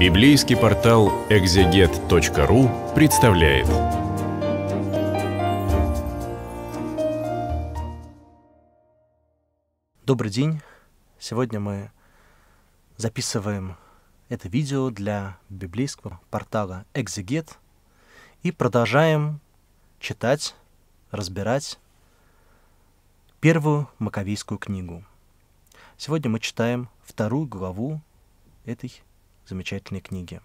Библейский портал экзегет.ру представляет. Добрый день. Сегодня мы записываем это видео для библейского портала Экзегет и продолжаем читать, разбирать первую Маковейскую книгу. Сегодня мы читаем вторую главу этой замечательной книги.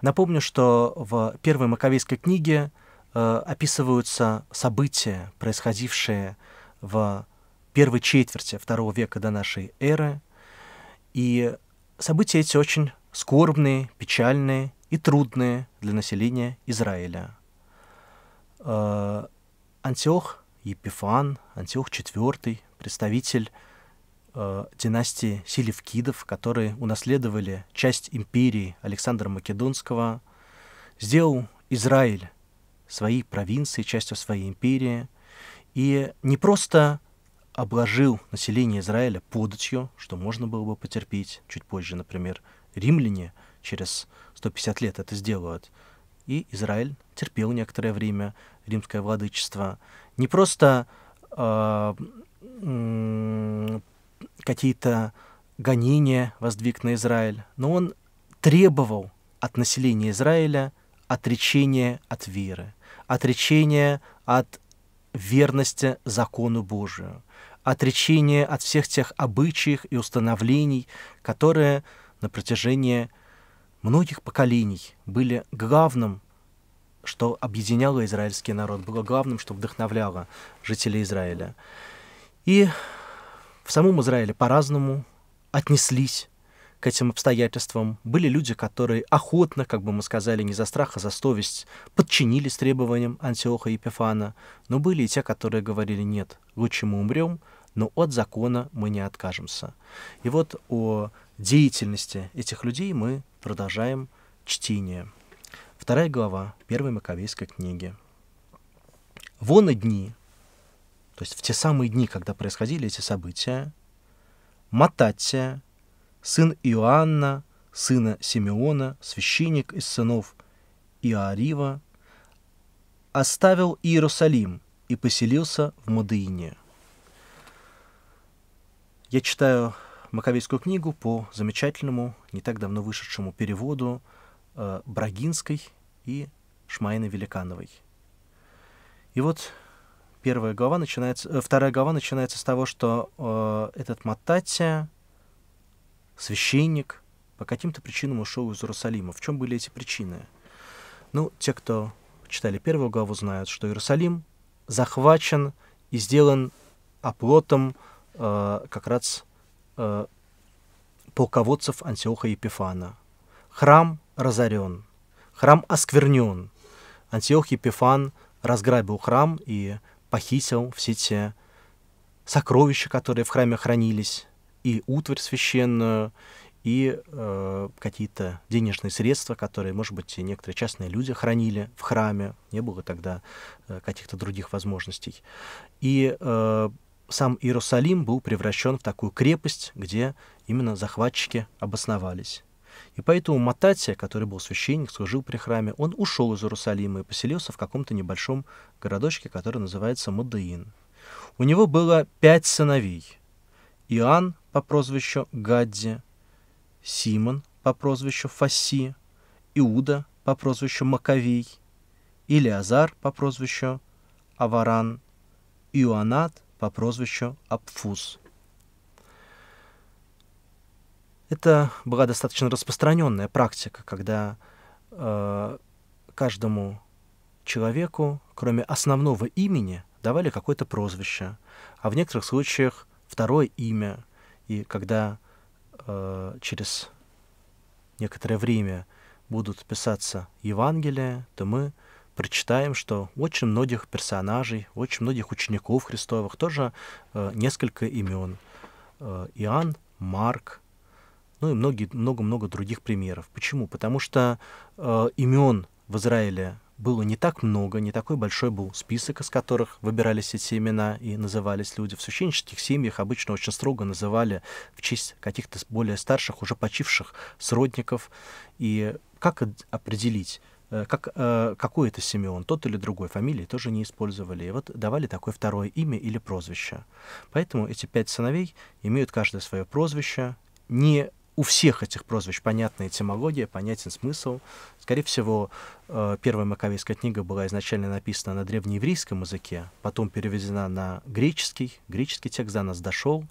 Напомню, что в первой Маковейской книге э, описываются события, происходившие в первой четверти второго века до нашей эры. И события эти очень скорбные, печальные и трудные для населения Израиля. Э, Антиох Епифан, Антиох IV, представитель э, династии Селевкидов, которые унаследовали часть империи Александра Македонского, сделал Израиль своей провинции, частью своей империи, и не просто обложил население Израиля податью, что можно было бы потерпеть чуть позже, например, римляне через 150 лет это сделают, и Израиль терпел некоторое время римское владычество, не просто э, какие-то гонения воздвиг на Израиль, но он требовал от населения Израиля отречения от веры, отречения от верности закону Божию, отречения от всех тех обычаев и установлений, которые на протяжении многих поколений были главным, что объединяло израильский народ, было главным, что вдохновляло жителей Израиля. И в самом Израиле по-разному отнеслись к этим обстоятельствам. Были люди, которые охотно, как бы мы сказали, не за страх, а за совесть, подчинились требованиям Антиоха и Епифана. Но были и те, которые говорили, нет, лучше мы умрем, но от закона мы не откажемся. И вот о деятельности этих людей мы продолжаем чтение. Вторая глава первой Маковейской книги. «Вон и дни, то есть в те самые дни, когда происходили эти события, Мататия, сын Иоанна, сына Симеона, священник из сынов Иоарива, оставил Иерусалим и поселился в Мадеине. Я читаю Маковейскую книгу по замечательному, не так давно вышедшему переводу э, Брагинской и Шмайны Великановой. И вот первая глава начинается, э, вторая глава начинается с того, что э, этот Маттатя, священник, по каким-то причинам ушел из Иерусалима. В чем были эти причины? Ну, те, кто читали первую главу, знают, что Иерусалим захвачен и сделан оплотом э, как раз э, полководцев Антиоха Епифана. Храм разорен, храм осквернен. Антиох Епифан разграбил храм и похитил все те сокровища, которые в храме хранились, и утварь священную, и э, какие-то денежные средства, которые, может быть, некоторые частные люди хранили в храме. Не было тогда э, каких-то других возможностей. И э, сам Иерусалим был превращен в такую крепость, где именно захватчики обосновались. И поэтому Мататия, который был священник, служил при храме, он ушел из Иерусалима и поселился в каком-то небольшом городочке, который называется Мадаин. У него было пять сыновей. Иоанн по прозвищу Гадди, Симон по прозвищу Фаси, Иуда по прозвищу Маковей, Илиазар по прозвищу Аваран, Иоанат по прозвищу Апфус. Это была достаточно распространенная практика, когда э, каждому человеку, кроме основного имени, давали какое-то прозвище, а в некоторых случаях второе имя. И когда э, через некоторое время будут писаться Евангелия, то мы прочитаем, что у очень многих персонажей, у очень многих учеников Христовых тоже э, несколько имен. Э, Иоанн, Марк, ну и многие, много-много других примеров. Почему? Потому что э, имен в Израиле было не так много, не такой большой был список, из которых выбирались эти имена и назывались люди. В священнических семьях обычно очень строго называли в честь каких-то более старших, уже почивших сродников. И как определить, э, как, э, какой это Симеон, тот или другой, фамилии тоже не использовали. И вот давали такое второе имя или прозвище. Поэтому эти пять сыновей имеют каждое свое прозвище, не у всех этих прозвищ понятна этимология, понятен смысл. Скорее всего, э, первая Маковейская книга была изначально написана на древнееврейском языке, потом переведена на греческий, греческий текст до нас дошел.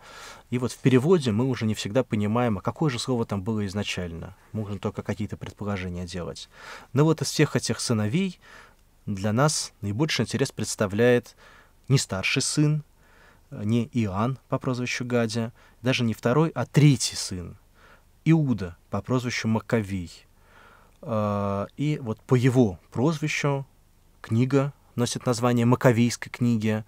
И вот в переводе мы уже не всегда понимаем, а какое же слово там было изначально. Можно только какие-то предположения делать. Но вот из всех этих сыновей для нас наибольший интерес представляет не старший сын, э, не Иоанн по прозвищу Гадя, даже не второй, а третий сын, Иуда по прозвищу Маковей. А, и вот по его прозвищу книга носит название «Маковейской книги».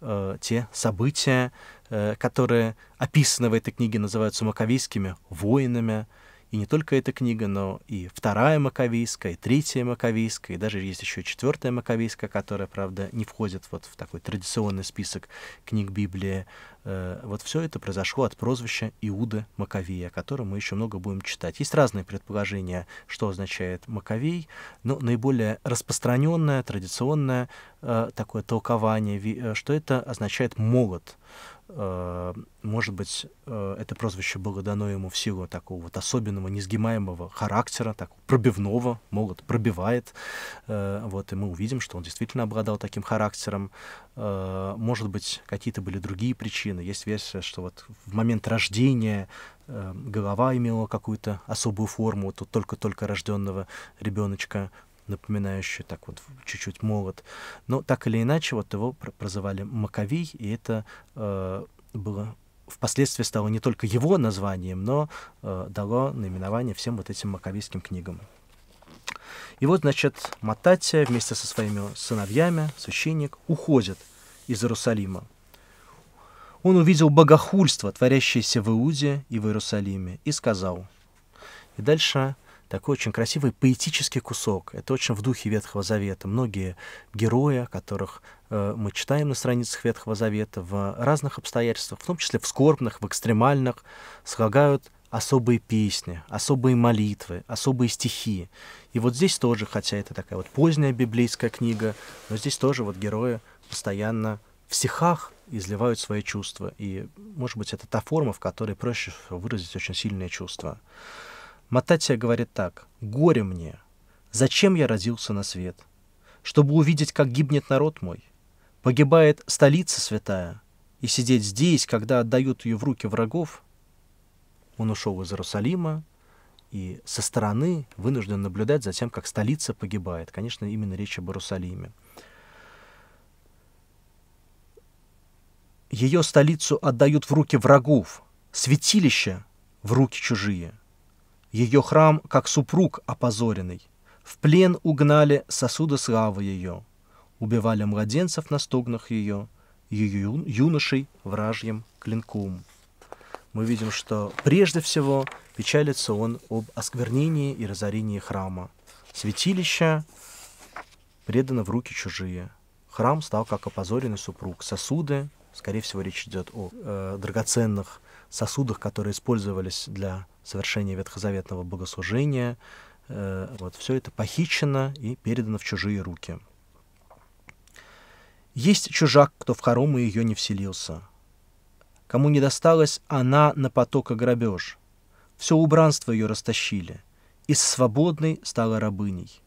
А, те события, э, которые описаны в этой книге, называются «Маковейскими войнами». И не только эта книга, но и вторая Маковийская, и третья Маковийская, и даже есть еще четвертая Маковийская, которая, правда, не входит вот в такой традиционный список книг Библии. Э, вот все это произошло от прозвища Иуда Маковия, о котором мы еще много будем читать. Есть разные предположения, что означает Маковей, но наиболее распространенное, традиционное э, такое толкование, э, что это означает молот. Э, может быть, э, это прозвище было дано ему в силу такого вот особенного, несгибаемого характера, так пробивного, молот пробивает. Э, вот, и мы увидим, что он действительно обладал таким характером. Может быть, какие-то были другие причины. Есть версия, что вот в момент рождения голова имела какую-то особую форму вот у только-только рожденного ребеночка, напоминающий так вот чуть-чуть молот. Но так или иначе, вот его прозывали Маковий, и это э, было впоследствии стало не только его названием, но э, дало наименование всем вот этим маковийским книгам. И вот, значит, Мататия вместе со своими сыновьями, священник, уходит из Иерусалима. Он увидел богохульство, творящееся в Иуде и в Иерусалиме, и сказал. И дальше такой очень красивый поэтический кусок. Это очень в духе Ветхого Завета. Многие герои, о которых э, мы читаем на страницах Ветхого Завета, в разных обстоятельствах, в том числе в скорбных, в экстремальных, слагают особые песни, особые молитвы, особые стихи. И вот здесь тоже, хотя это такая вот поздняя библейская книга, но здесь тоже вот герои постоянно в стихах изливают свои чувства. И, может быть, это та форма, в которой проще выразить очень сильные чувства. Мататия говорит так. «Горе мне! Зачем я родился на свет? Чтобы увидеть, как гибнет народ мой. Погибает столица святая, и сидеть здесь, когда отдают ее в руки врагов». Он ушел из Иерусалима и со стороны вынужден наблюдать за тем, как столица погибает. Конечно, именно речь об Иерусалиме. Ее столицу отдают в руки врагов, святилище в руки чужие. Ее храм, как супруг опозоренный. В плен угнали сосуды славы ее. Убивали младенцев на стогнах ее, ее юношей вражьим клинком. Мы видим, что прежде всего печалится он об осквернении и разорении храма. Святилища предано в руки чужие. Храм стал как опозоренный супруг. Сосуды, скорее всего, речь идет о э, драгоценных сосудах, которые использовались для совершения ветхозаветного богослужения. Э, вот все это похищено и передано в чужие руки. Есть чужак, кто в хорому ее не вселился. Кому не досталась она на потока грабеж. Все убранство ее растащили. Из свободной стала рабыней.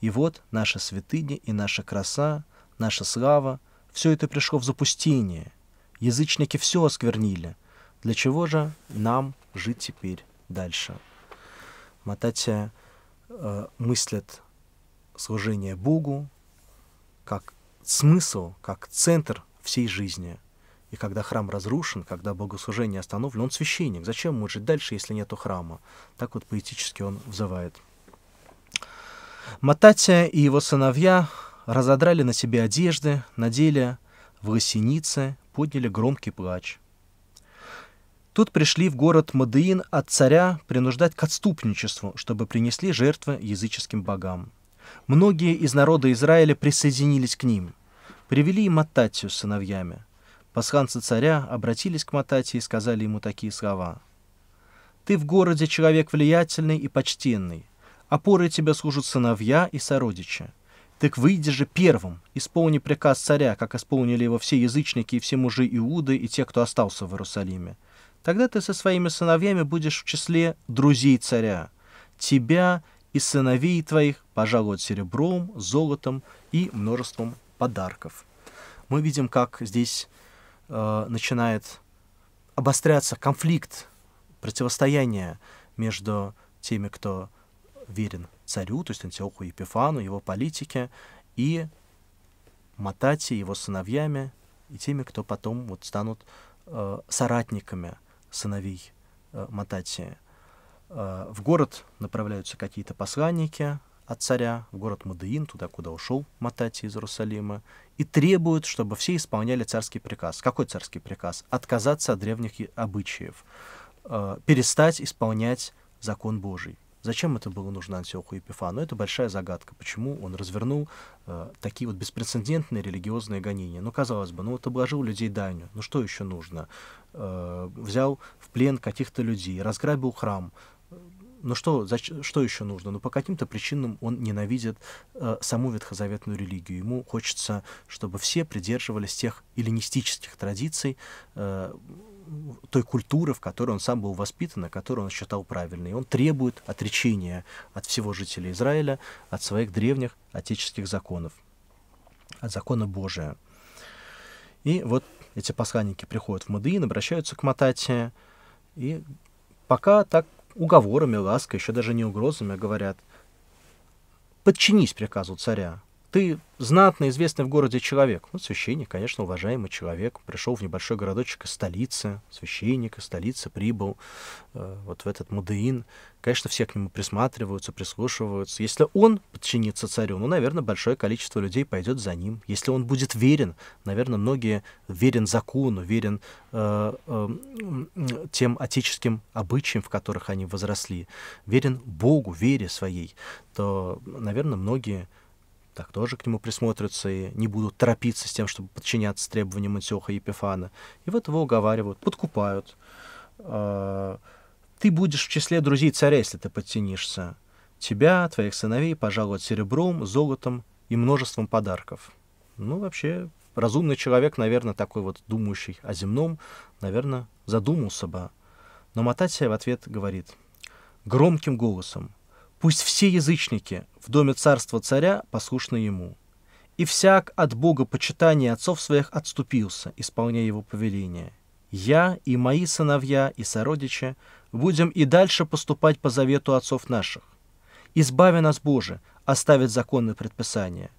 И вот наши святыни и наша краса, наша слава, все это пришло в запустение. Язычники все осквернили — для чего же нам жить теперь дальше? Мататия э, мыслит служение Богу как смысл, как центр всей жизни. И когда храм разрушен, когда богослужение остановлено, он священник. Зачем ему жить дальше, если нету храма? Так вот поэтически он взывает. Мататия и его сыновья разодрали на себе одежды, надели в лосеницы, подняли громкий плач – Тут пришли в город Мадеин от царя принуждать к отступничеству, чтобы принесли жертвы языческим богам. Многие из народа Израиля присоединились к ним. Привели и Мататию с сыновьями. Пасханцы царя обратились к Мататии и сказали ему такие слова. «Ты в городе человек влиятельный и почтенный. Опорой тебя служат сыновья и сородичи. Так выйди же первым, исполни приказ царя, как исполнили его все язычники и все мужи Иуды и те, кто остался в Иерусалиме. Тогда ты со своими сыновьями будешь в числе друзей царя. Тебя и сыновей твоих пожалуют серебром, золотом и множеством подарков. Мы видим, как здесь э, начинает обостряться конфликт, противостояние между теми, кто верен царю, то есть Антиоху и Епифану, его политике, и Матати, его сыновьями, и теми, кто потом вот станут э, соратниками сыновей э, Матати э, в город направляются какие-то посланники от царя, в город Мадеин, туда, куда ушел Матати из Иерусалима, и требуют, чтобы все исполняли царский приказ. Какой царский приказ? Отказаться от древних обычаев, э, перестать исполнять закон Божий. Зачем это было нужно Антиоху Епифану? Это большая загадка. Почему он развернул э, такие вот беспрецедентные религиозные гонения? Ну, казалось бы, ну вот обложил людей данью, ну что еще нужно? Э, взял в плен каких-то людей, разграбил храм, ну что, за, что еще нужно? Ну, по каким-то причинам он ненавидит э, саму ветхозаветную религию. Ему хочется, чтобы все придерживались тех эллинистических традиций, э, той культуры, в которой он сам был воспитан, и которую он считал правильной. И он требует отречения от всего жителя Израиля, от своих древних отеческих законов, от закона Божия. И вот эти посланники приходят в Мадеин, обращаются к Матате, и пока так уговорами, лаской, еще даже не угрозами а говорят, подчинись приказу царя, ты знатный, известный в городе человек. Ну, священник, конечно, уважаемый человек. Пришел в небольшой городочек из столицы, священник из столицы прибыл э, вот в этот Мадеин. Конечно, все к нему присматриваются, прислушиваются. Если он подчинится царю, ну, наверное, большое количество людей пойдет за ним. Если он будет верен, наверное, многие верен закону, верен э, э, тем отеческим обычаям, в которых они возросли, верен Богу, вере своей, то, наверное, многие так тоже к нему присмотрятся и не будут торопиться с тем, чтобы подчиняться требованиям Антиоха и Епифана. И вот его уговаривают, подкупают. «Э, ты будешь в числе друзей царя, если ты подтянешься. Тебя, твоих сыновей пожалуют серебром, золотом и множеством подарков. Ну, вообще, разумный человек, наверное, такой вот думающий о земном, наверное, задумался бы. Но Мататия в ответ говорит громким голосом, Пусть все язычники в доме царства царя послушны ему. И всяк от Бога почитания отцов своих отступился, исполняя его повеление. Я и мои сыновья и сородичи будем и дальше поступать по завету отцов наших. Избави нас, Боже, оставит законные предписания.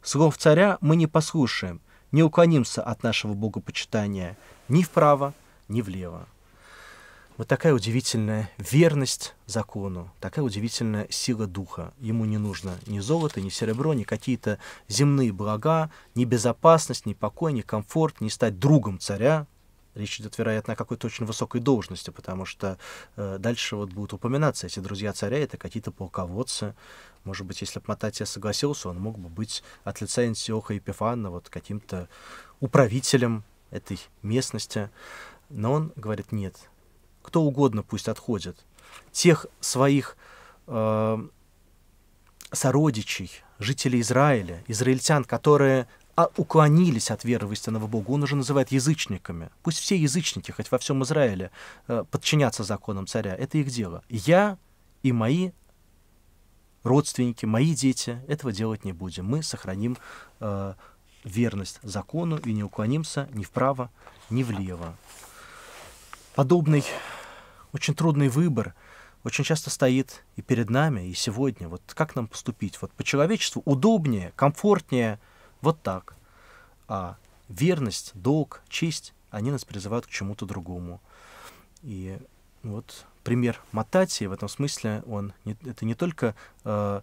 Слов царя мы не послушаем, не уклонимся от нашего богопочитания ни вправо, ни влево. Вот такая удивительная верность закону, такая удивительная сила духа. Ему не нужно ни золото, ни серебро, ни какие-то земные блага, ни безопасность, ни покой, ни комфорт, ни стать другом царя. Речь идет, вероятно, о какой-то очень высокой должности, потому что э, дальше вот будут упоминаться эти друзья царя, это какие-то полководцы. Может быть, если бы Мататия согласился, он мог бы быть от лица Антиоха Пифана вот каким-то управителем этой местности. Но он говорит, нет, кто угодно пусть отходит, тех своих э, сородичей, жителей Израиля, израильтян, которые а, уклонились от веры в истинного Бога. Он уже называет язычниками. Пусть все язычники, хоть во всем Израиле, э, подчинятся законам царя. Это их дело. Я и мои родственники, мои дети этого делать не будем. Мы сохраним э, верность закону и не уклонимся ни вправо, ни влево подобный очень трудный выбор очень часто стоит и перед нами, и сегодня. Вот как нам поступить? Вот по человечеству удобнее, комфортнее, вот так. А верность, долг, честь, они нас призывают к чему-то другому. И ну вот пример Матати в этом смысле, он не, это не только, э,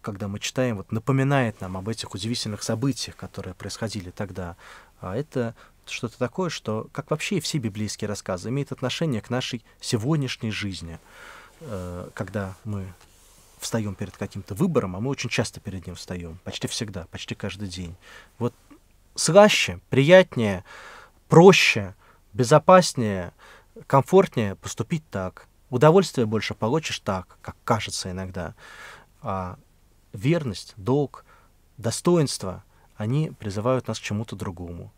когда мы читаем, вот напоминает нам об этих удивительных событиях, которые происходили тогда, а это что-то такое, что, как вообще и все библейские рассказы, имеет отношение к нашей сегодняшней жизни, э, когда мы встаем перед каким-то выбором, а мы очень часто перед ним встаем, почти всегда, почти каждый день. Вот слаще, приятнее, проще, безопаснее, комфортнее поступить так. Удовольствие больше получишь так, как кажется иногда. А верность, долг, достоинство, они призывают нас к чему-то другому.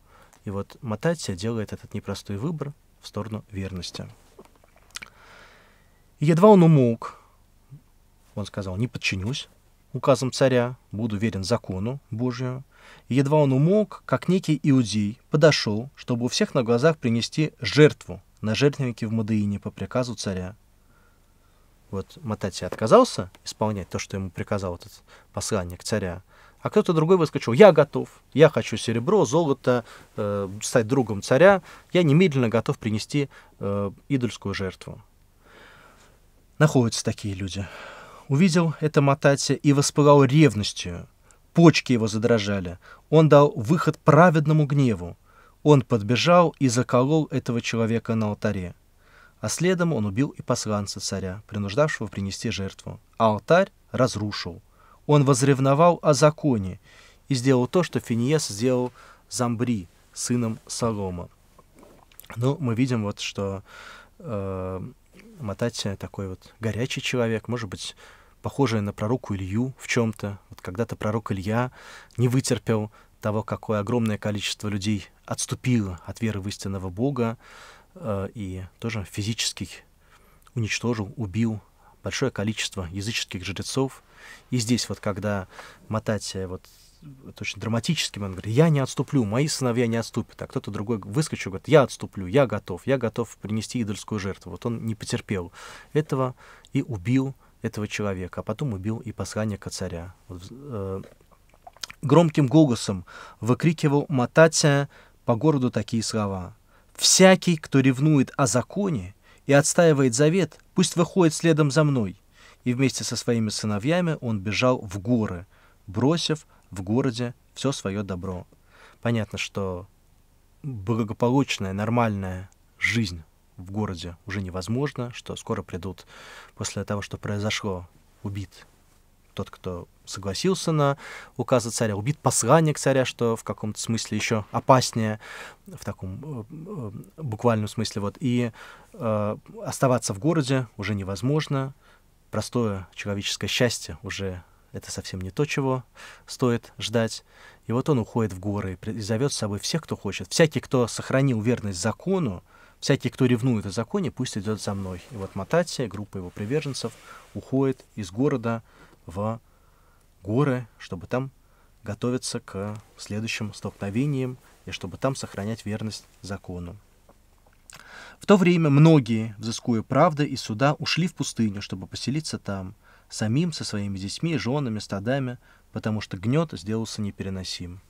И вот Мататия делает этот непростой выбор в сторону верности. И едва он умолк, он сказал, не подчинюсь указам царя, буду верен закону Божию. И едва он умолк, как некий иудей подошел, чтобы у всех на глазах принести жертву на жертвеннике в Мадеине по приказу царя. Вот Мататия отказался исполнять то, что ему приказал этот посланник царя, а кто-то другой выскочил, я готов, я хочу серебро, золото, э, стать другом царя, я немедленно готов принести э, идольскую жертву. Находятся такие люди. Увидел это Мататя и воспылал ревностью. Почки его задрожали. Он дал выход праведному гневу. Он подбежал и заколол этого человека на алтаре. А следом он убил и посланца царя, принуждавшего принести жертву. А алтарь разрушил. Он возревновал о законе и сделал то, что Финиес сделал Замбри, сыном Солома. Ну, мы видим вот, что э, Мататя такой вот горячий человек, может быть, похожий на пророку Илью в чем-то. Вот когда-то пророк Илья не вытерпел того, какое огромное количество людей отступило от веры в истинного Бога э, и тоже физически уничтожил, убил большое количество языческих жрецов. И здесь вот когда мотать э, вот это очень драматически он говорит, я не отступлю, мои сыновья не отступят. А кто-то другой выскочил, говорит, я отступлю, я готов, я готов принести идольскую жертву. Вот он не потерпел этого и убил этого человека, а потом убил и посланника царя. Вот, э, громким голосом выкрикивал Мататя э, по городу такие слова. «Всякий, кто ревнует о законе и отстаивает завет, пусть выходит следом за мной и вместе со своими сыновьями он бежал в горы, бросив в городе все свое добро. Понятно, что благополучная, нормальная жизнь в городе уже невозможно, что скоро придут после того, что произошло, убит тот, кто согласился на указы царя, убит посланник царя, что в каком-то смысле еще опаснее, в таком э, э, буквальном смысле. Вот. И э, оставаться в городе уже невозможно, простое человеческое счастье уже это совсем не то, чего стоит ждать. И вот он уходит в горы и зовет с собой всех, кто хочет. Всякий, кто сохранил верность закону, всякий, кто ревнует о законе, пусть идет за мной. И вот Мататия, группа его приверженцев, уходит из города в горы, чтобы там готовиться к следующим столкновениям и чтобы там сохранять верность закону. В то время многие, взыскуя правды и суда, ушли в пустыню, чтобы поселиться там, самим со своими детьми, женами, стадами, потому что гнет сделался непереносим.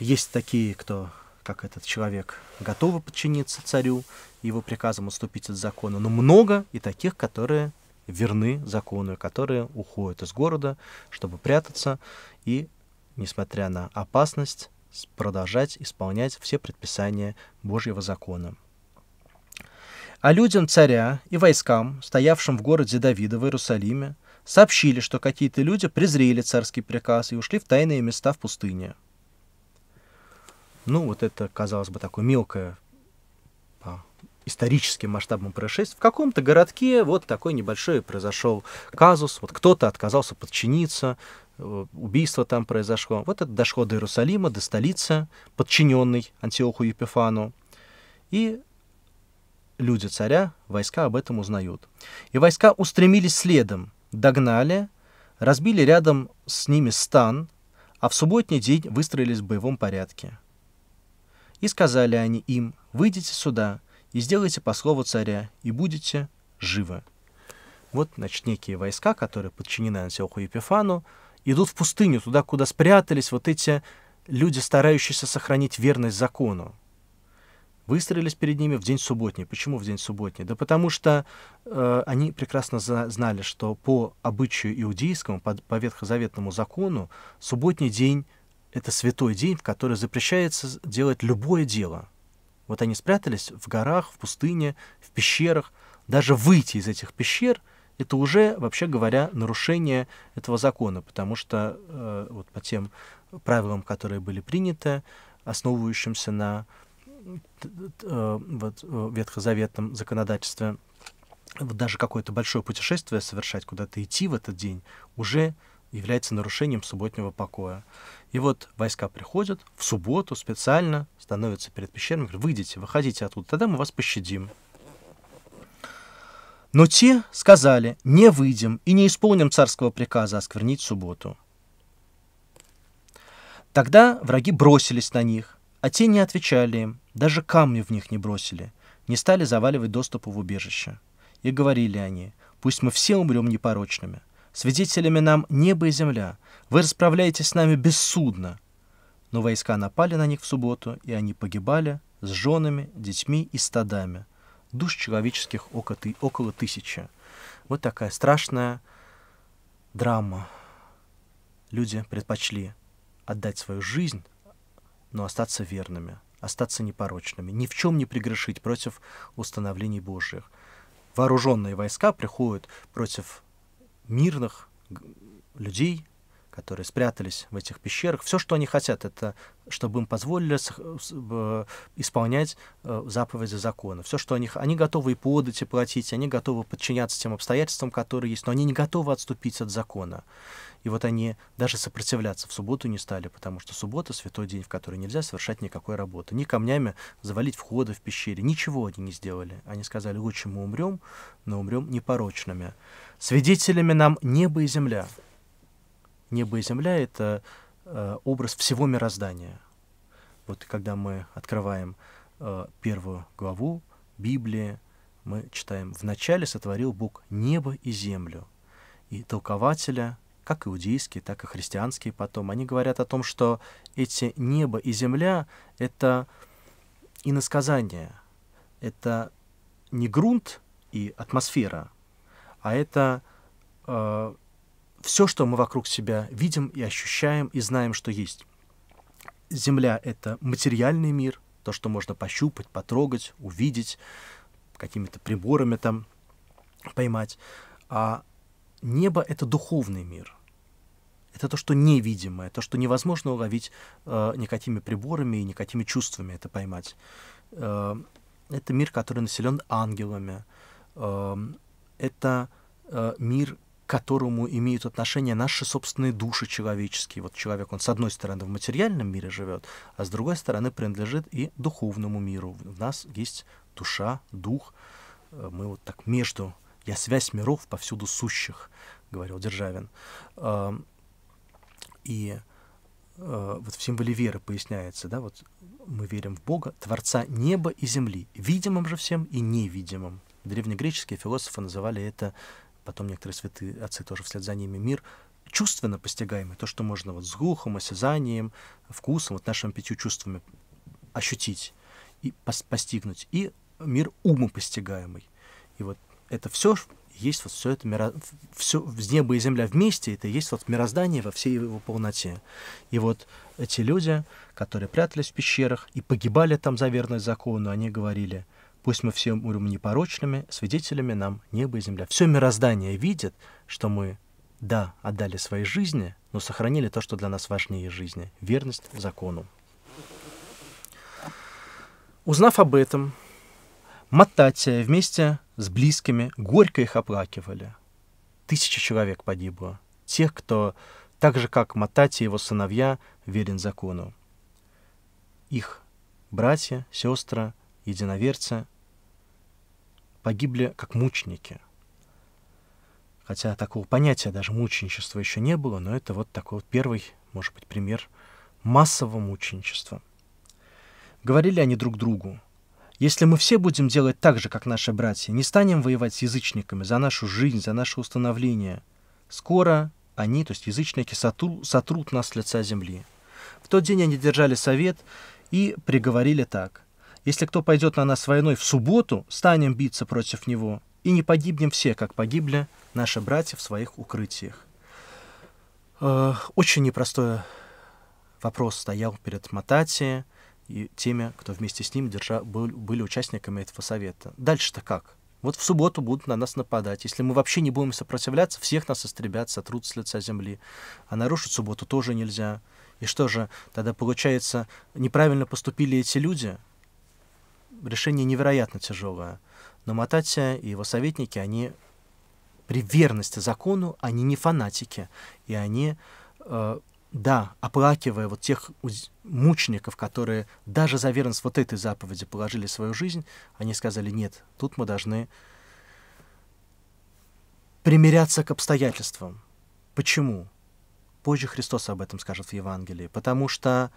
Есть такие, кто, как этот человек, готовы подчиниться царю, его приказам отступить от закона, но много и таких, которые верны закону, которые уходят из города, чтобы прятаться и, несмотря на опасность, продолжать исполнять все предписания Божьего закона. А людям царя и войскам, стоявшим в городе Давида в Иерусалиме, сообщили, что какие-то люди презрели царский приказ и ушли в тайные места в пустыне. Ну, вот это, казалось бы, такое мелкое по историческим масштабам происшествие В каком-то городке вот такой небольшой произошел казус, вот кто-то отказался подчиниться, Э, убийство там произошло. Вот это дошло до Иерусалима, до столицы, подчиненный Антиоху Епифану. И люди царя, войска об этом узнают. И войска устремились следом, догнали, разбили рядом с ними стан, а в субботний день выстроились в боевом порядке. И сказали они им, выйдите сюда и сделайте по слову царя, и будете живы. Вот, значит, некие войска, которые подчинены Антиоху Епифану, идут в пустыню, туда, куда спрятались вот эти люди, старающиеся сохранить верность закону. Выстроились перед ними в день субботний. Почему в день субботний? Да потому что э, они прекрасно за, знали, что по обычаю иудейскому, по, по ветхозаветному закону, субботний день — это святой день, в который запрещается делать любое дело. Вот они спрятались в горах, в пустыне, в пещерах. Даже выйти из этих пещер — это уже, вообще говоря, нарушение этого закона, потому что э, вот по тем правилам, которые были приняты, основывающимся на э, вот, э, ветхозаветном законодательстве, вот даже какое-то большое путешествие совершать, куда-то идти в этот день, уже является нарушением субботнего покоя. И вот войска приходят в субботу специально, становятся перед пещерами, говорят, выйдите, выходите оттуда, тогда мы вас пощадим. Но те сказали, не выйдем и не исполним царского приказа осквернить субботу. Тогда враги бросились на них, а те не отвечали им, даже камни в них не бросили, не стали заваливать доступу в убежище. И говорили они, пусть мы все умрем непорочными, свидетелями нам небо и земля, вы расправляетесь с нами бессудно. Но войска напали на них в субботу, и они погибали с женами, детьми и стадами – душ человеческих около тысячи. Вот такая страшная драма. Люди предпочли отдать свою жизнь, но остаться верными, остаться непорочными, ни в чем не прегрешить против установлений Божьих. Вооруженные войска приходят против мирных людей, которые спрятались в этих пещерах. Все, что они хотят, это чтобы им позволили исполнять э, заповеди закона. Все, что они, они готовы и подать, и платить, они готовы подчиняться тем обстоятельствам, которые есть, но они не готовы отступить от закона. И вот они даже сопротивляться в субботу не стали, потому что суббота — святой день, в который нельзя совершать никакой работы. Ни камнями завалить входы в пещере. Ничего они не сделали. Они сказали, лучше мы умрем, но умрем непорочными. Свидетелями нам небо и земля — небо и земля — это э, образ всего мироздания. Вот когда мы открываем э, первую главу Библии, мы читаем «Вначале сотворил Бог небо и землю». И толкователя, как иудейские, так и христианские потом, они говорят о том, что эти небо и земля — это иносказание, это не грунт и атмосфера, а это э, все, что мы вокруг себя видим и ощущаем и знаем, что есть. Земля — это материальный мир, то, что можно пощупать, потрогать, увидеть, какими-то приборами там поймать. А небо — это духовный мир. Это то, что невидимое, то, что невозможно уловить э, никакими приборами и никакими чувствами это поймать. Э, это мир, который населен ангелами. Э, это э, мир, которому имеют отношение наши собственные души человеческие. Вот человек, он с одной стороны в материальном мире живет, а с другой стороны принадлежит и духовному миру. В нас есть душа, дух. Э, мы вот так между «я связь миров повсюду сущих», говорил Державин. Эм, и э, вот в символе веры поясняется, да, вот мы верим в Бога, Творца неба и земли, видимым же всем и невидимым. Древнегреческие философы называли это потом некоторые святые отцы тоже вслед за ними, мир чувственно постигаемый, то, что можно вот с глухом, осязанием, вкусом, вот нашими пятью чувствами ощутить и постигнуть, и мир ума постигаемый. И вот это все есть вот все это миро... все с неба и земля вместе, это есть вот мироздание во всей его полноте. И вот эти люди, которые прятались в пещерах и погибали там за верность закону, они говорили – Пусть мы все умрем непорочными, свидетелями нам небо и земля. Все мироздание видит, что мы, да, отдали свои жизни, но сохранили то, что для нас важнее жизни — верность закону. Узнав об этом, Мататия вместе с близкими горько их оплакивали. Тысяча человек погибло. Тех, кто, так же как Мататия и его сыновья, верен закону. Их братья, сестры, единоверцы погибли как мученики. Хотя такого понятия даже мученичества еще не было, но это вот такой вот первый, может быть, пример массового мученичества. Говорили они друг другу, если мы все будем делать так же, как наши братья, не станем воевать с язычниками за нашу жизнь, за наше установление, скоро они, то есть язычники, сотру, сотрут нас с лица земли. В тот день они держали совет и приговорили так. Если кто пойдет на нас войной в субботу, станем биться против него, и не погибнем все, как погибли наши братья в своих укрытиях. Э, очень непростой вопрос стоял перед Матати и теми, кто вместе с ним держа, был, были участниками этого совета. Дальше-то как? Вот в субботу будут на нас нападать. Если мы вообще не будем сопротивляться, всех нас истребят, сотрут с лица земли. А нарушить субботу тоже нельзя. И что же, тогда получается, неправильно поступили эти люди? решение невероятно тяжелое. Но Мататя э, и его советники, они при верности закону, они не фанатики. И они, э, да, оплакивая вот тех мучеников, которые даже за верность вот этой заповеди положили свою жизнь, они сказали, нет, тут мы должны примиряться к обстоятельствам. Почему? Позже Христос об этом скажет в Евангелии. Потому что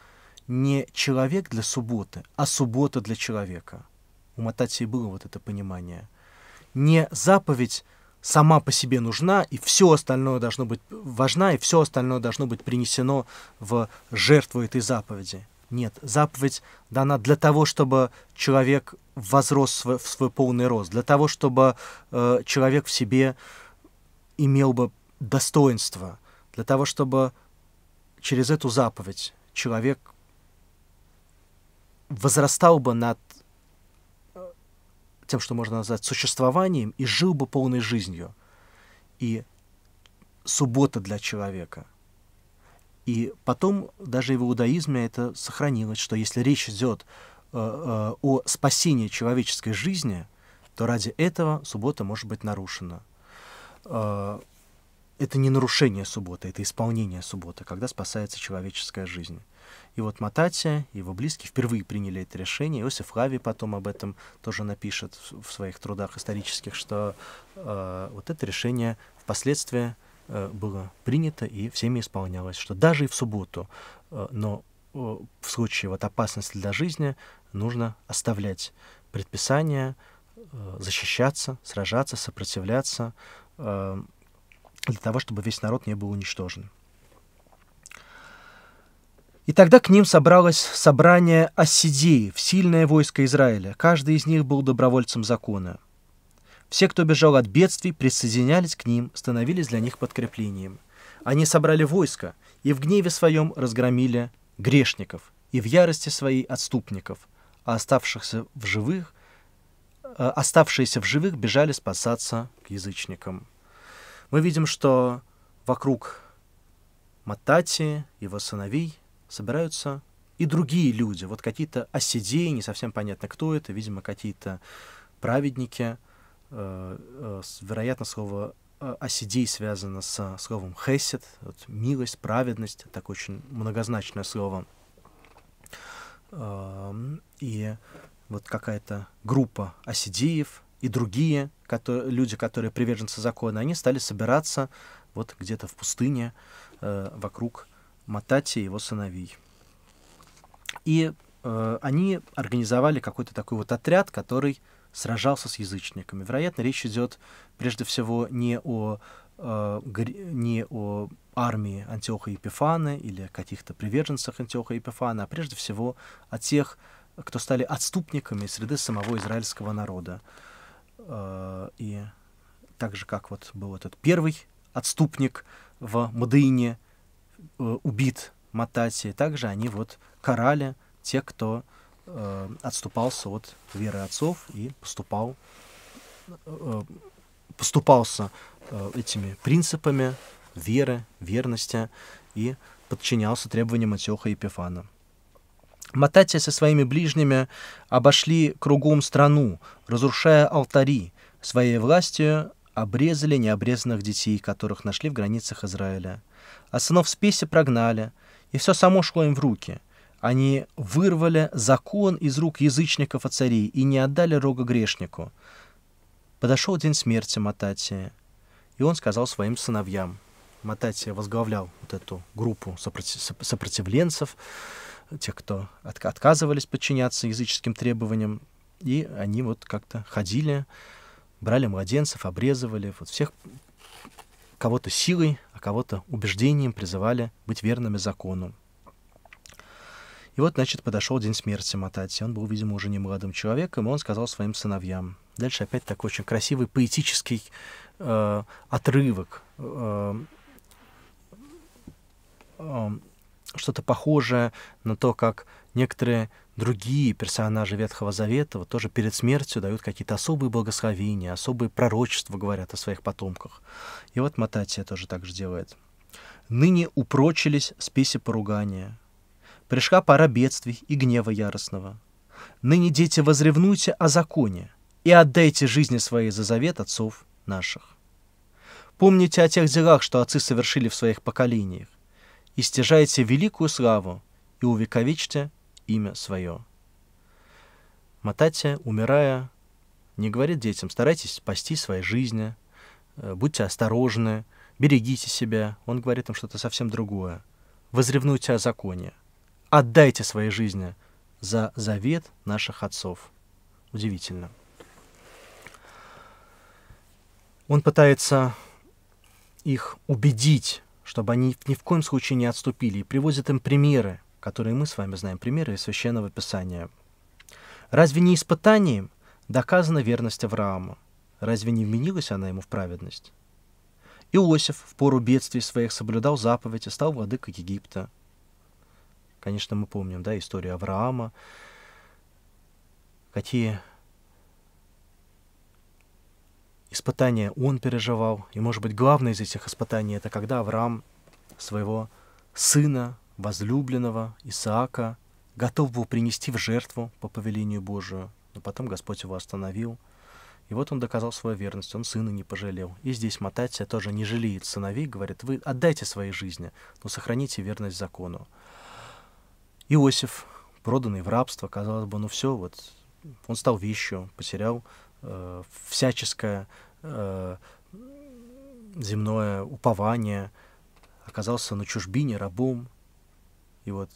не человек для субботы, а суббота для человека. У Мататии было вот это понимание. Не заповедь сама по себе нужна, и все остальное должно быть важна, и все остальное должно быть принесено в жертву этой заповеди. Нет, заповедь дана для того, чтобы человек возрос в свой, в свой полный рост, для того, чтобы э, человек в себе имел бы достоинство, для того, чтобы через эту заповедь человек возрастал бы над э, тем, что можно назвать существованием, и жил бы полной жизнью. И суббота для человека. И потом даже и в иудаизме это сохранилось, что если речь идет э, э, о спасении человеческой жизни, то ради этого суббота может быть нарушена. Э, это не нарушение субботы, это исполнение субботы, когда спасается человеческая жизнь. И вот Матати его близкие впервые приняли это решение. Иосиф Лави потом об этом тоже напишет в своих трудах исторических, что э, вот это решение впоследствии э, было принято и всеми исполнялось, что даже и в субботу, э, но э, в случае вот опасности для жизни нужно оставлять предписание, э, защищаться, сражаться, сопротивляться, э, для того, чтобы весь народ не был уничтожен. И тогда к ним собралось собрание осидеев, сильное войско Израиля. Каждый из них был добровольцем закона. Все, кто бежал от бедствий, присоединялись к ним, становились для них подкреплением. Они собрали войско и в гневе своем разгромили грешников и в ярости своей отступников, а оставшихся в живых, э, оставшиеся в живых бежали спасаться к язычникам. Мы видим, что вокруг Матати, его сыновей – собираются и другие люди, вот какие-то оседеи, не совсем понятно, кто это, видимо, какие-то праведники, э, э, вероятно, слово э, оседей связано с словом хесед, вот, милость, праведность, так очень многозначное слово. И вот какая-то группа оседеев и другие которые, люди, которые приверженцы закона, они стали собираться вот где-то в пустыне вокруг Матати и его сыновей. И э, они организовали какой-то такой вот отряд, который сражался с язычниками. Вероятно, речь идет прежде всего не о, э, не о армии Антиоха Епифана или каких-то приверженцах Антиоха Епифана, а прежде всего о тех, кто стали отступниками среды самого израильского народа. Э, и так же, как вот был этот первый отступник в Мадыине, Э, убит Матати, также они вот карали тех, кто э, отступался от веры отцов и поступал, э, поступался этими принципами веры, верности и подчинялся требованиям и Епифана. Мататия со своими ближними обошли кругом страну, разрушая алтари, своей властью обрезали необрезанных детей, которых нашли в границах Израиля – а сынов спеси прогнали, и все само шло им в руки. Они вырвали закон из рук язычников и царей и не отдали рога грешнику. Подошел день смерти Мататия, и он сказал своим сыновьям. Мататия возглавлял вот эту группу сопротив... сопротивленцев, тех, кто от... отказывались подчиняться языческим требованиям, и они вот как-то ходили, брали младенцев, обрезывали, вот всех кого-то силой, а кого-то убеждением призывали быть верными закону. И вот, значит, подошел день смерти Матати. Он был, видимо, уже не молодым человеком, и он сказал своим сыновьям. Дальше опять такой очень красивый поэтический э, отрывок. Э, э, э что-то похожее на то, как некоторые другие персонажи Ветхого Завета вот тоже перед смертью дают какие-то особые благословения, особые пророчества говорят о своих потомках. И вот Мататия тоже так же делает. «Ныне упрочились списи поругания, пришла пора бедствий и гнева яростного. Ныне, дети, возревнуйте о законе и отдайте жизни свои за завет отцов наших. Помните о тех делах, что отцы совершили в своих поколениях, и стяжайте великую славу, и увековечьте имя свое. Мататя, умирая, не говорит детям, старайтесь спасти свои жизни, э, будьте осторожны, берегите себя. Он говорит им что-то совсем другое. Возревнуйте о законе. Отдайте свои жизни за завет наших отцов. Удивительно. Он пытается их убедить, чтобы они ни в коем случае не отступили, и привозит им примеры, которые мы с вами знаем примеры из Священного Писания. Разве не испытанием доказана верность Авраама? Разве не вменилась она ему в праведность? Иосиф в пору бедствий своих соблюдал заповедь и стал владыкой Египта. Конечно, мы помним да, историю Авраама, какие испытания он переживал. И, может быть, главное из этих испытаний — это когда Авраам своего сына возлюбленного Исаака, готов был принести в жертву по повелению Божию, но потом Господь его остановил. И вот он доказал свою верность, он сына не пожалел. И здесь Мататия тоже не жалеет сыновей, говорит, вы отдайте свои жизни, но сохраните верность закону. Иосиф, проданный в рабство, казалось бы, ну все, вот он стал вещью, потерял э, всяческое э, земное упование, оказался на чужбине рабом, и вот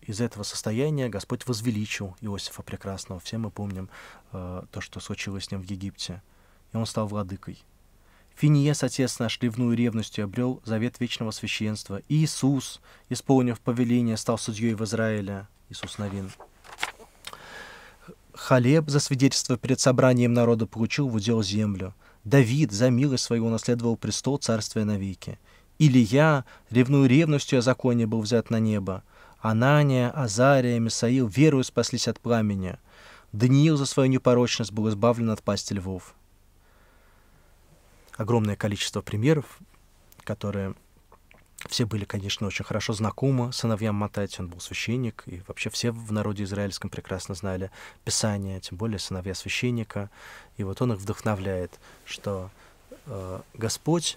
из этого состояния Господь возвеличил Иосифа Прекрасного. Все мы помним э, то, что случилось с ним в Египте. И он стал владыкой. Финиес, отец наш, ревную ревностью обрел завет вечного священства. И Иисус, исполнив повеление, стал судьей в Израиле. Иисус Новин. Халеб за свидетельство перед собранием народа получил в удел землю. Давид за милость свою унаследовал престол царствия навеки. Или я, ревную ревностью о законе, был взят на небо. Анания, Азария, Мисаил верою спаслись от пламени. Даниил за свою непорочность был избавлен от пасти львов. Огромное количество примеров, которые все были, конечно, очень хорошо знакомы сыновьям Матати, он был священник, и вообще все в народе израильском прекрасно знали Писание, тем более сыновья священника. И вот он их вдохновляет, что э, Господь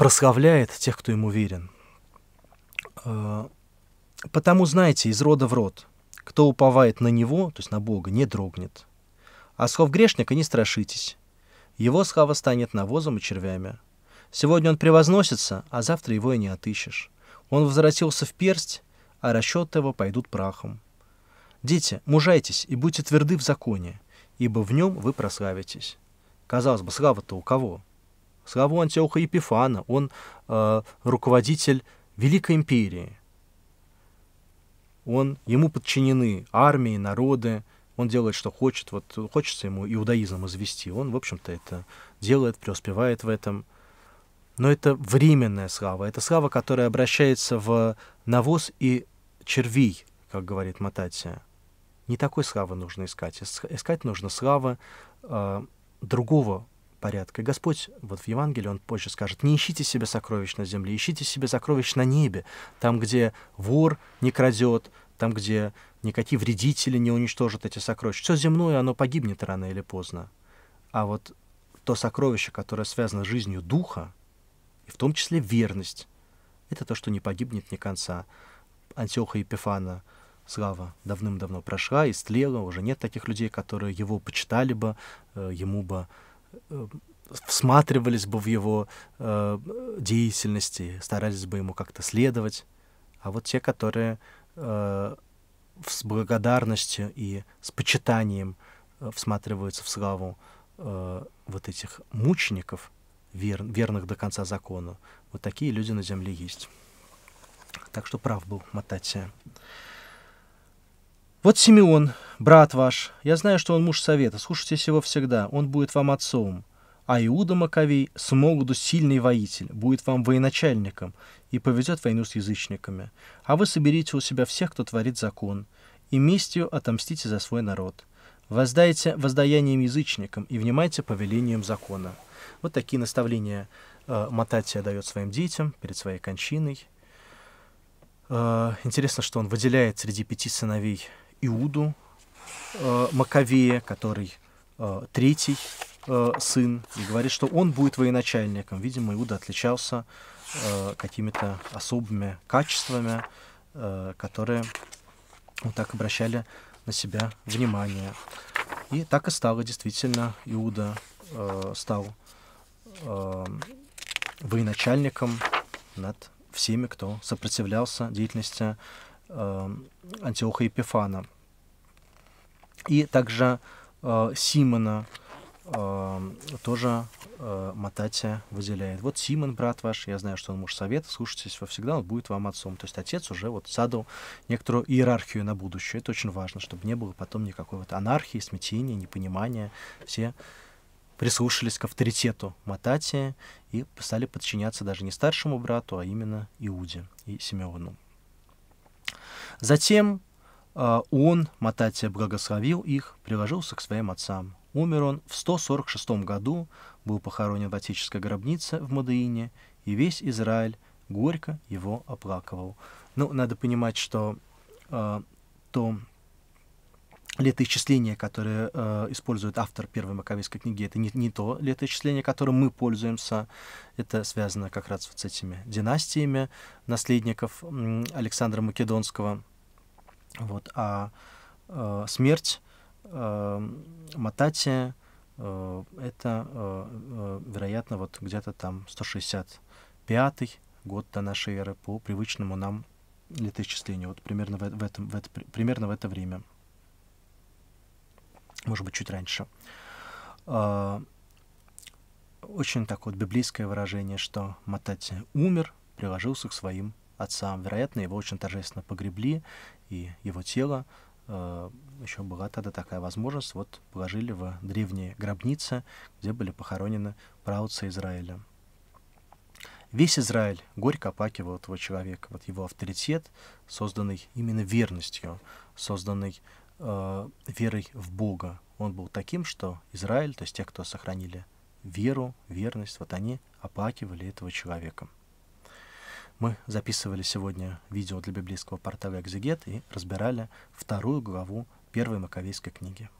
прославляет тех, кто ему верен. Э, потому, знаете, из рода в род, кто уповает на него, то есть на Бога, не дрогнет. А слов грешника не страшитесь. Его слава станет навозом и червями. Сегодня он превозносится, а завтра его и не отыщешь. Он возвратился в персть, а расчеты его пойдут прахом. Дети, мужайтесь и будьте тверды в законе, ибо в нем вы прославитесь. Казалось бы, слава-то у кого? Славу Антиоха Епифана, он э, руководитель Великой империи. Он, ему подчинены армии, народы, он делает, что хочет, вот хочется ему иудаизм извести, он, в общем-то, это делает, преуспевает в этом. Но это временная слава, это слава, которая обращается в навоз и червей, как говорит Мататия. Не такой славы нужно искать. Искать нужно славы э, другого порядка. Господь, вот в Евангелии он позже скажет, не ищите себе сокровищ на земле, ищите себе сокровищ на небе, там, где вор не крадет, там, где никакие вредители не уничтожат эти сокровища. Все земное, оно погибнет рано или поздно. А вот то сокровище, которое связано с жизнью духа, и в том числе верность, это то, что не погибнет ни конца. Антиоха Епифана слава давным-давно прошла, истлела, уже нет таких людей, которые его почитали бы, э, ему бы Э, всматривались бы в его э, деятельности, старались бы ему как-то следовать. А вот те, которые э, с благодарностью и с почитанием э, всматриваются в славу э, вот этих мучеников, вер, верных до конца закону, вот такие люди на земле есть. Так что прав был Мататия. Вот Симеон, брат ваш, я знаю, что он муж совета, слушайтесь его всегда, он будет вам отцом. А Иуда Маковей, смолоду сильный воитель, будет вам военачальником и поведет войну с язычниками. А вы соберите у себя всех, кто творит закон, и местью отомстите за свой народ. Воздайте воздаянием язычникам и внимайте повелениям закона. Вот такие наставления э, Мататия дает своим детям перед своей кончиной. Э, интересно, что он выделяет среди пяти сыновей Иуду э, Маковея, который э, третий э, сын, и говорит, что он будет военачальником. Видимо, Иуда отличался э, какими-то особыми качествами, э, которые вот так обращали на себя внимание. И так и стало, действительно, Иуда э, стал э, военачальником над всеми, кто сопротивлялся деятельности Эм, Антиоха Епифана. И также э, Симона эм, тоже э, Мататия выделяет. Вот Симон, брат ваш, я знаю, что он муж совета, слушайтесь во всегда, он будет вам отцом. То есть отец уже вот задал некоторую иерархию на будущее. Это очень важно, чтобы не было потом никакой вот анархии, смятения, непонимания. Все прислушались к авторитету Мататия и стали подчиняться даже не старшему брату, а именно Иуде и Симеону. Затем а, он, Мататия, благословил их, приложился к своим отцам. Умер он в 146 году, был похоронен в отеческой гробнице в Мадеине, и весь Израиль горько его оплакивал. Ну, надо понимать, что э, то летоисчисление, которое э, использует автор первой маковейской книги, это не, не то летоисчисление, которым мы пользуемся. Это связано как раз вот с этими династиями наследников э, Александра Македонского. Вот, а э, смерть э, Мататия э, это, э, э, вероятно, вот где-то там 165 год до нашей эры по привычному нам летоисчислению, вот примерно в, в, этом, в это, примерно в это время может быть, чуть раньше. А, очень так вот библейское выражение, что Матати умер, приложился к своим отцам. Вероятно, его очень торжественно погребли, и его тело а, еще была тогда такая возможность, вот положили в древние гробницы, где были похоронены правцы Израиля. Весь Израиль горько оплакивал этого человека, вот его авторитет, созданный именно верностью, созданный э, верой в Бога. Он был таким, что Израиль, то есть те, кто сохранили веру, верность, вот они оплакивали этого человека. Мы записывали сегодня видео для библейского портала «Экзегет» и разбирали вторую главу первой Маковейской книги.